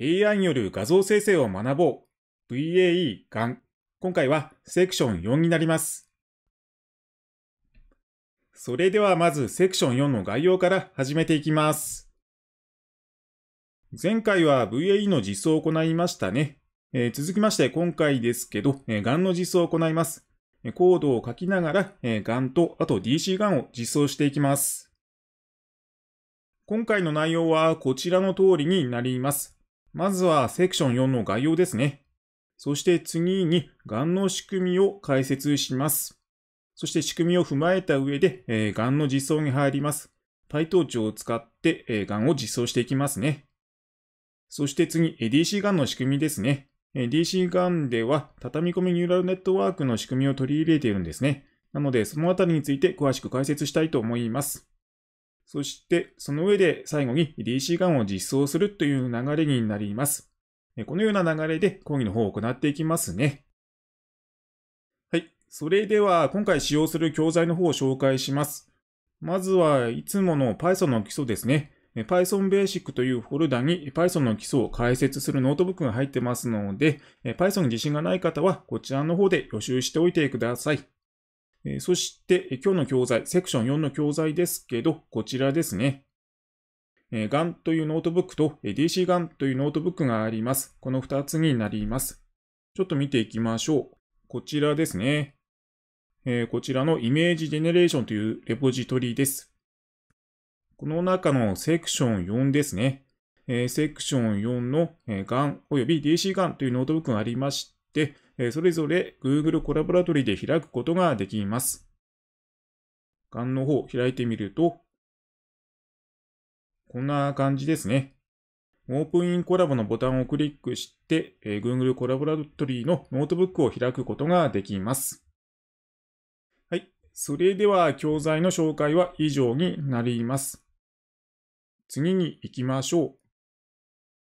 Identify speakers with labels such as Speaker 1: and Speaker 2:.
Speaker 1: AI による画像生成を学ぼう VAE がん今回はセクション4になります。それではまずセクション4の概要から始めていきます。前回は VAE の実装を行いましたね。えー、続きまして今回ですけど、えー、ガンの実装を行います。コードを書きながら、えー、ガンと、あと DC ガンを実装していきます。今回の内容はこちらの通りになります。まずはセクション4の概要ですね。そして次に、がんの仕組みを解説します。そして仕組みを踏まえた上で、えー、がんの実装に入ります。対等値を使って、えー、がんを実装していきますね。そして次、DC がんの仕組みですね。DC がんでは、畳み込みニューラルネットワークの仕組みを取り入れているんですね。なので、そのあたりについて詳しく解説したいと思います。そして、その上で最後に DC ガンを実装するという流れになります。このような流れで講義の方を行っていきますね。はい。それでは、今回使用する教材の方を紹介します。まずは、いつもの Python の基礎ですね。Python Basic というフォルダに Python の基礎を解説するノートブックが入ってますので、Python に自信がない方はこちらの方で予習しておいてください。えそして、今日の教材、セクション4の教材ですけど、こちらですね。えンというノートブックと d c ガンというノートブックがあります。この2つになります。ちょっと見ていきましょう。こちらですね。えこちらのイメージジェネレーションというレポジトリです。この中のセクション4ですね。えセクション4の、えン a および d c ガンというノートブックがありましで、それぞれ Google コラボラトリで開くことができます。ガンの方開いてみると、こんな感じですね。オープンインコラボのボタンをクリックして、ー、Google コラボラトリーのノートブックを開くことができます。はい。それでは教材の紹介は以上になります。次に行きましょう。